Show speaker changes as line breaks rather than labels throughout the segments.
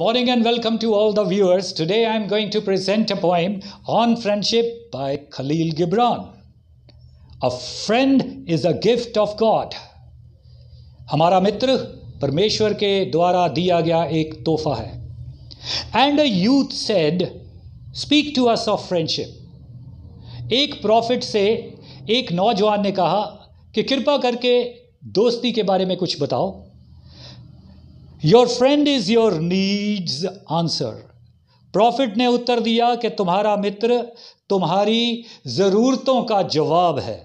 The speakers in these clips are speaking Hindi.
Morning and welcome to all the viewers. Today I am going to present a poem on friendship by Khalil Gibran. A friend is a gift of God. हमारा मित्र परमेश्वर के द्वारा दिया गया एक तोहफा है and a youth said speak to us of friendship एक प्रॉफिट से एक नौजवान ने कहा कि कृपा करके दोस्ती के बारे में कुछ बताओ your friend is your needs answered prophet ने उत्तर दिया कि तुम्हारा मित्र तुम्हारी ज़रूरतों का जवाब है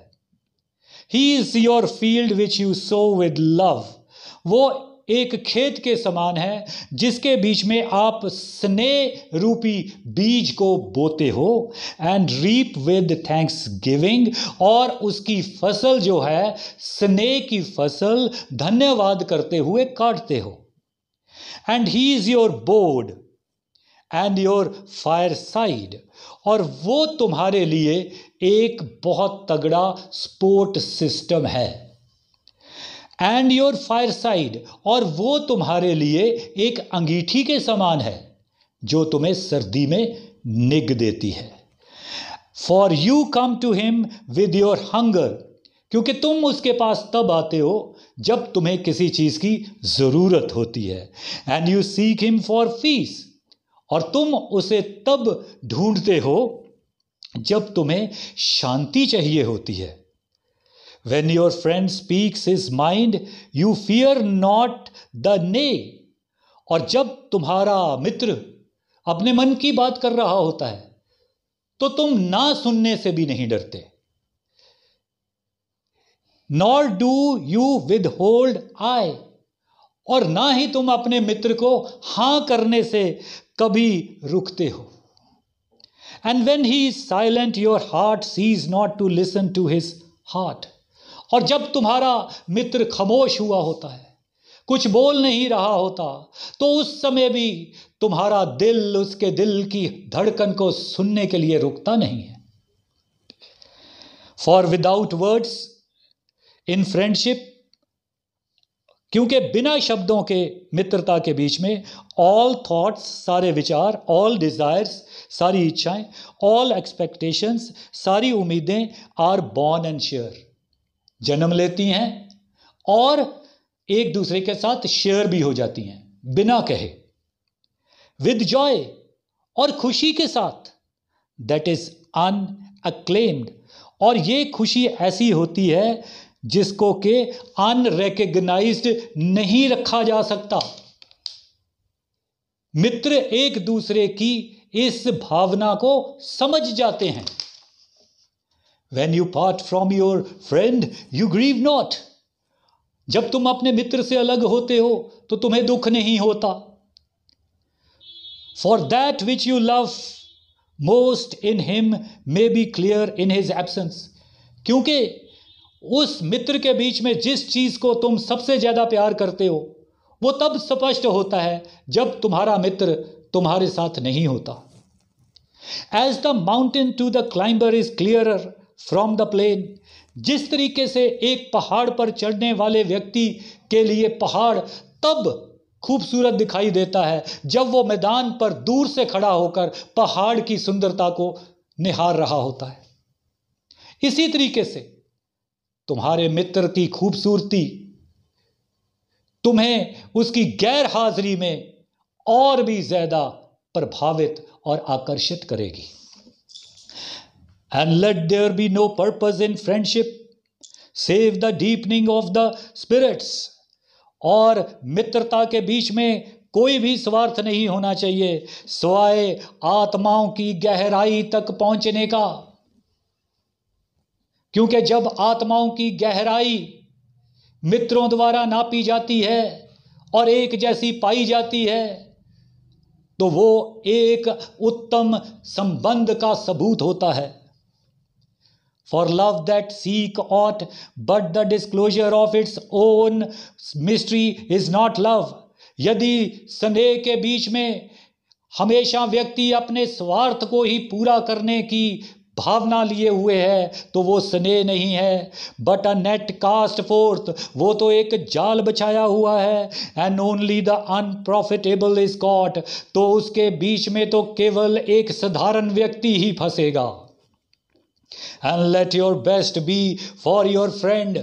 he is your field which you sow with love वो एक खेत के समान है जिसके बीच में आप स्नेह रूपी बीज को बोते हो and reap with thanksgiving और उसकी फसल जो है स्नेह की फसल धन्यवाद करते हुए काटते हो and he is your board and your fireside और वो तुम्हारे लिए एक बहुत तगड़ा स्पोर्ट सिस्टम है एंड योर फायर साइड और वो तुम्हारे लिए एक अंगीठी के समान है जो तुम्हें सर्दी में निग देती है for you come to him with your hunger क्योंकि तुम उसके पास तब आते हो जब तुम्हें किसी चीज़ की ज़रूरत होती है and you seek him for peace और तुम उसे तब ढूंढते हो जब तुम्हें शांति चाहिए होती है when your friend speaks his mind you fear not the nay और जब तुम्हारा मित्र अपने मन की बात कर रहा होता है तो तुम ना सुनने से भी नहीं डरते not do you withhold ay और ना ही तुम अपने मित्र को हां करने से कभी रुकते हो and when he is silent your heart ceases not to listen to his heart और जब तुम्हारा मित्र खामोश हुआ होता है कुछ बोल नहीं रहा होता तो उस समय भी तुम्हारा दिल उसके दिल की धड़कन को सुनने के लिए रुकता नहीं है for without words in friendship क्योंकि बिना शब्दों के मित्रता के बीच में ऑल थॉट्स सारे विचार ऑल डिज़ायर्स सारी इच्छाएं ऑल एक्सपेक्टेशंस सारी उम्मीदें आर बॉर्न एंड शेयर जन्म लेती हैं और एक दूसरे के साथ शेयर भी हो जाती हैं बिना कहे विद जॉय और खुशी के साथ दैट इज अनअक्लेम्ड और ये खुशी ऐसी होती है जिसको के अनरेकग्नाइज नहीं रखा जा सकता मित्र एक दूसरे की इस भावना को समझ जाते हैं when you part from your friend you grieve not जब तुम अपने मित्र से अलग होते हो तो तुम्हें दुख नहीं होता for that which you love most in him may be clear in his absence क्योंकि उस मित्र के बीच में जिस चीज़ को तुम सबसे ज़्यादा प्यार करते हो वो तब स्पष्ट होता है जब तुम्हारा मित्र तुम्हारे साथ नहीं होता as the mountain to the climber is clear from the plain जिस तरीके से एक पहाड़ पर चढ़ने वाले व्यक्ति के लिए पहाड़ तब खूबसूरत दिखाई देता है जब वो मैदान पर दूर से खड़ा होकर पहाड़ की सुंदरता को निहार रहा होता है इसी तरीके से तुम्हारे मित्र की खूबसूरती तुम्हें उसकी गैर हाजिरी में और भी ज्यादा प्रभावित और आकर्षित करेगी and let there be no purpose in friendship save the deepening of the spirits और मित्रता के बीच में कोई भी स्वार्थ नहीं होना चाहिए स्वाय आत्माओं की गहराई तक पहुंचने का क्योंकि जब आत्माओं की गहराई मित्रों द्वारा नापी जाती है और एक जैसी पाई जाती है तो वो एक उत्तम संबंध का सबूत होता है for love that seek aught but the disclosure of its own mystery is not love यदि स्नेह के बीच में हमेशा व्यक्ति अपने स्वार्थ को ही पूरा करने की भावना लिए हुए है तो वो स्नेह नहीं है but a net cast forth वो तो एक जाल बिछाया हुआ है and only the unprofitable is caught तो उसके बीच में तो केवल एक साधारण व्यक्ति ही फंसेगा and let your best be for your friend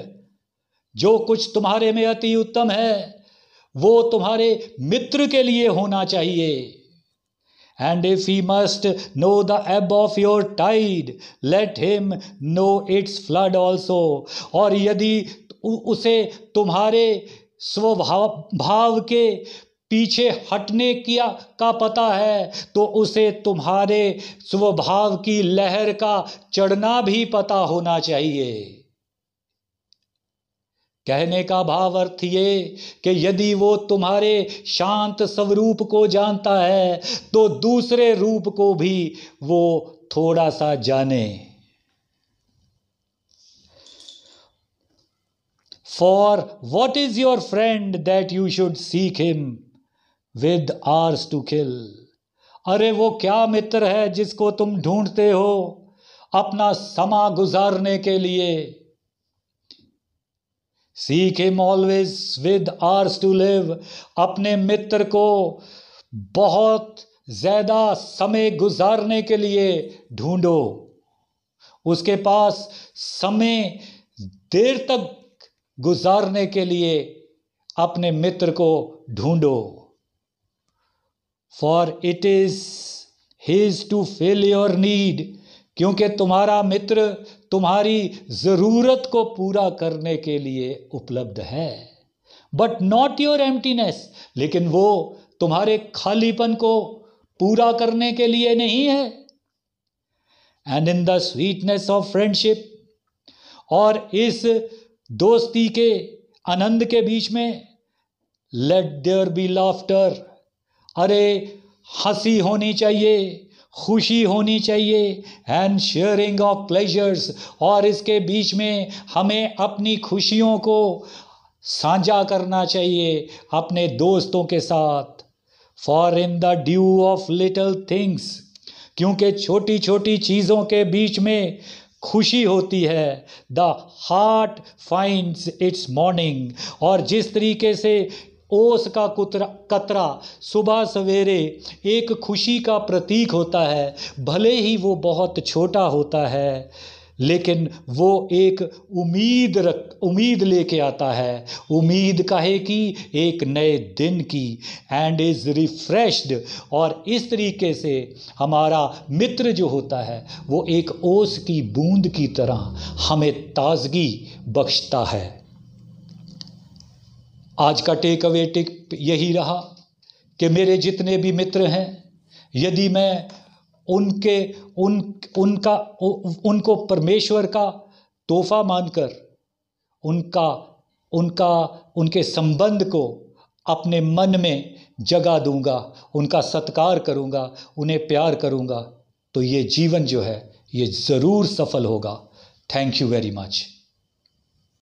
जो कुछ तुम्हारे में अति उत्तम है वो तुम्हारे मित्र के लिए होना चाहिए And if he must know the ebb of your tide, let him know its flood also. और yadi use tumhare swabhav bhav ke पीछे हटने किया का पता है तो उसे तुम्हारे स्वभाव की लहर का चढ़ना भी पता होना चाहिए कहने का भाव अर्थ ये कि यदि वो तुम्हारे शांत स्वरूप को जानता है तो दूसरे रूप को भी वो थोड़ा सा जाने for what is your friend that you should seek him with hours to kill अरे वो क्या मित्र है जिसको तुम ढूंढते हो अपना समा गुजारने के लिए seek him always with hours to live अपने मित्र को बहुत ज़्यादा समय गुजारने के लिए ढूंढो उसके पास समय देर तक गुजारने के लिए अपने मित्र को ढूंढो for it is his to fill your need क्योंकि तुम्हारा मित्र तुम्हारी ज़रूरत को पूरा करने के लिए उपलब्ध है बट नॉट योर एम्प्टीनेस लेकिन वो तुम्हारे खालीपन को पूरा करने के लिए नहीं है and in the sweetness of friendship और इस दोस्ती के आनंद के बीच में लेट देअर बी लाफ्टर अरे हंसी होनी चाहिए खुशी होनी चाहिए एंड शेयरिंग ऑफ प्लेजर्स और इसके बीच में हमें अपनी खुशियों को साझा करना चाहिए अपने दोस्तों के साथ for in the dew of little things क्योंकि छोटी छोटी चीज़ों के बीच में खुशी होती है the heart finds its morning और जिस तरीके से ओस का कुतरा कतरा सुबह सवेरे एक खुशी का प्रतीक होता है भले ही वो बहुत छोटा होता है लेकिन वो एक उम्मीद रख उम्मीद लेके आता है उम्मीद कहे कि एक नए दिन की एंड इज़ रिफ्रेश्ड और इस तरीके से हमारा मित्र जो होता है वो एक ओस की बूंद की तरह हमें ताजगी बख्शता है आज का टेक अवे टिक यही रहा कि मेरे जितने भी मित्र हैं यदि मैं उनके उन उनका उ, उनको परमेश्वर का तोहफा मानकर उनका उनका उनके संबंध को अपने मन में जगा दूंगा उनका सत्कार करूंगा उन्हें प्यार करूंगा तो ये जीवन जो है ये ज़रूर सफल होगा थैंक यू वेरी मच